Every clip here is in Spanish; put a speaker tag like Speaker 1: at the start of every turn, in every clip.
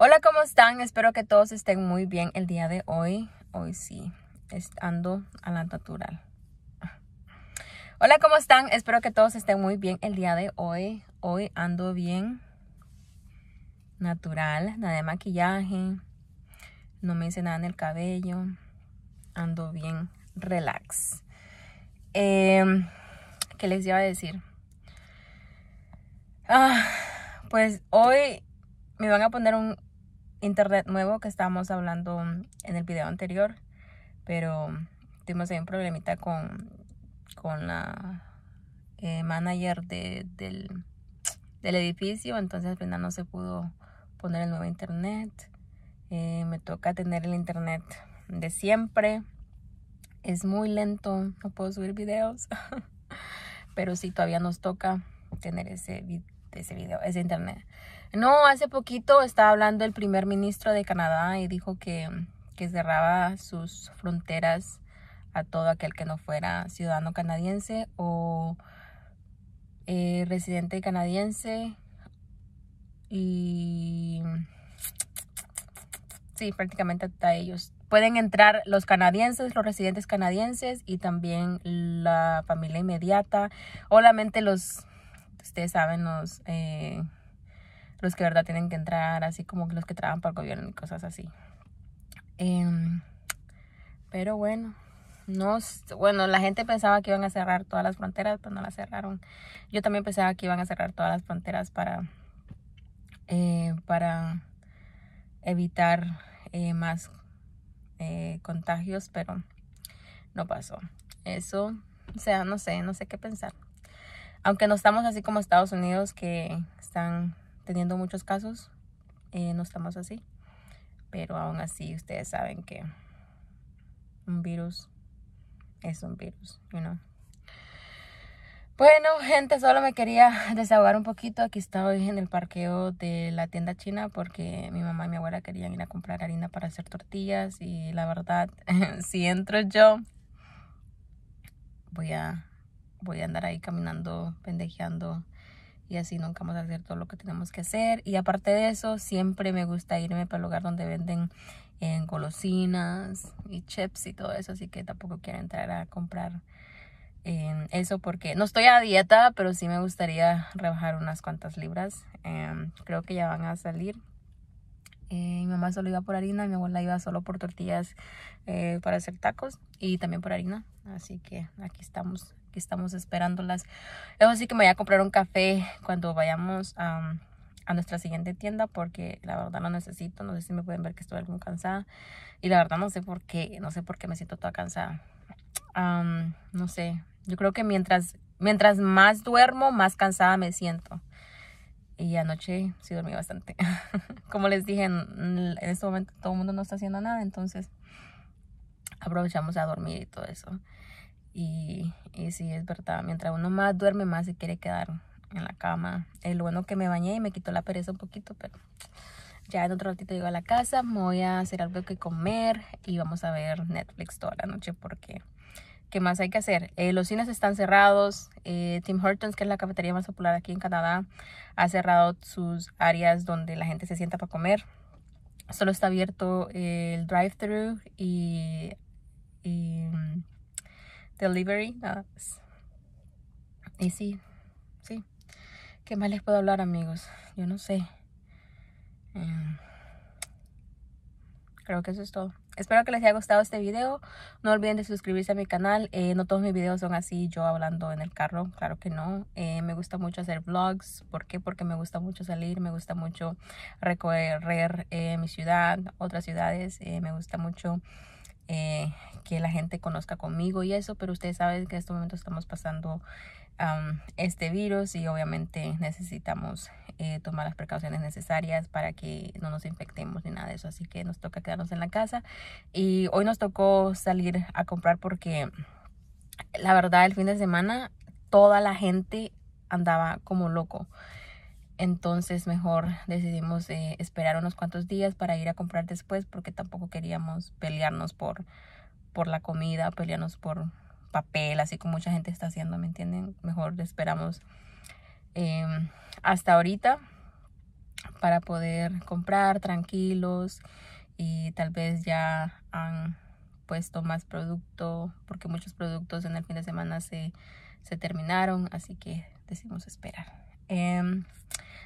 Speaker 1: Hola, ¿cómo están? Espero que todos estén muy bien el día de hoy. Hoy sí, ando a la natural. Hola, ¿cómo están? Espero que todos estén muy bien el día de hoy. Hoy ando bien natural, nada de maquillaje. No me hice nada en el cabello. Ando bien relax. Em, ¿Qué les iba a decir? Ah, pues hoy me van a poner un, internet nuevo que estábamos hablando mm, en el video anterior, pero mm, tuvimos ahí un problemita con, con la eh, manager de, del, edificio, entonces al pues, final no se pudo poner el nuevo internet. Eh, me toca tener el internet de siempre. Es muy lento, no puedo subir videos, pero sí todavía nos toca tener ese, ese video, ese internet. No, hace poquito estaba hablando el primer ministro de Canadá y dijo que, cerraba sus fronteras a todo aquel que no fuera ciudadano canadiense o eh, residente canadiense. Y sí, prácticamente hasta ellos. Pueden entrar los canadienses, los residentes canadienses y también la familia inmediata Solamente los, ustedes saben, los... Eh, los que verdad tienen que entrar, así como los que trabajan para el gobierno y cosas así. Em, pero bueno, no, bueno, la gente pensaba que iban a cerrar todas las fronteras, pero pues no las cerraron. Yo también pensaba que iban a cerrar todas las fronteras para, eh, para evitar eh, más eh, contagios, pero no pasó. Eso, o sea, no sé, no sé qué pensar aunque no estamos así como Estados Unidos que están teniendo muchos casos, eh, no estamos así. Pero aún así ustedes saben que un virus es un virus, Bueno, gente, solo me quería desahogar un poquito. Aquí estoy en el parqueo de la tienda china porque mi mamá y mi abuela querían ir a comprar harina para hacer tortillas y la verdad, si entro yo, voy a, voy a andar ahí caminando, pendejeando y así nunca vamos a hacer todo lo que tenemos que hacer. Y aparte de eso, siempre me gusta irme para el lugar donde venden en golosinas y chips y todo eso, así que tampoco quiero entrar a comprar em, eso porque no estoy a dieta, pero sí me gustaría rebajar unas cuantas libras. Em, creo que ya van a salir. Eh, mi mamá solo iba por harina, mi abuela iba solo por tortillas eh, para hacer tacos y también por harina. Así que aquí estamos estamos esperándolas. Eso sí que me voy a comprar un café cuando vayamos a, a nuestra siguiente tienda porque la verdad no necesito. No sé si me pueden ver que estoy algo cansada. Y la verdad no sé por qué, no sé por qué me siento toda cansada. no sé, yo creo que mientras, mientras más duermo, más cansada me siento. Y anoche sí dormí bastante. Como les dije, en este momento todo el mundo no está haciendo nada, entonces aprovechamos a dormir y todo eso. Y, sí, es verdad, mientras uno más duerme, más se quiere quedar en la cama. El bueno que me bañé y me quitó la pereza un poquito, pero ya en otro ratito llego a la casa, me voy a hacer algo que comer y vamos a ver Netflix toda la noche porque ¿qué más hay que hacer? Eh, los cines están cerrados, eh, Tim Hortons, que es la cafetería más popular aquí en Canadá, ha cerrado sus áreas donde la gente se sienta para comer. Solo está abierto el drive-thru y, y delivery. Ah, y sí, sí. ¿Qué más les puedo hablar, amigos? Yo no sé. Em, creo que eso es todo. Espero que les haya gustado este video. No olviden de suscribirse a mi canal. Eh, no todos mis videos son así, yo hablando en el carro. Claro que no. Eh, me gusta mucho hacer vlogs. ¿Por qué? Porque me gusta mucho salir. Me gusta mucho recorrer eh, mi ciudad, otras ciudades. me gusta mucho eh, que la gente conozca conmigo y eso, pero ustedes saben que en este momento estamos pasando este virus y obviamente necesitamos eh, tomar las precauciones necesarias para que no nos infectemos ni nada de eso, así que nos toca quedarnos en la casa y hoy nos tocó salir a comprar porque la verdad el fin de semana toda la gente andaba como loco. Entonces mejor decidimos eh, esperar unos cuantos días para ir a comprar después porque tampoco queríamos pelearnos por, por la comida, pelearnos por papel, así como mucha gente está haciendo, ¿me entienden? Mejor esperamos em, hasta ahorita para poder comprar tranquilos y tal vez ya han puesto más producto porque muchos productos en el fin de semana se, terminaron, así que decidimos esperar. Em,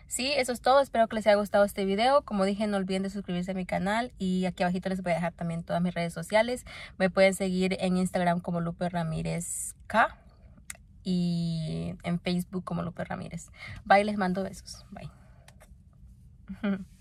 Speaker 1: Sí, eso es todo. Espero que les haya gustado este video. Como dije, no olviden de suscribirse a mi canal y aquí abajito les voy a dejar también todas mis redes sociales. Me pueden seguir en Instagram como Lupe Ramírez K y en Facebook como Lupe Ramírez. Bye, les mando besos. Bye.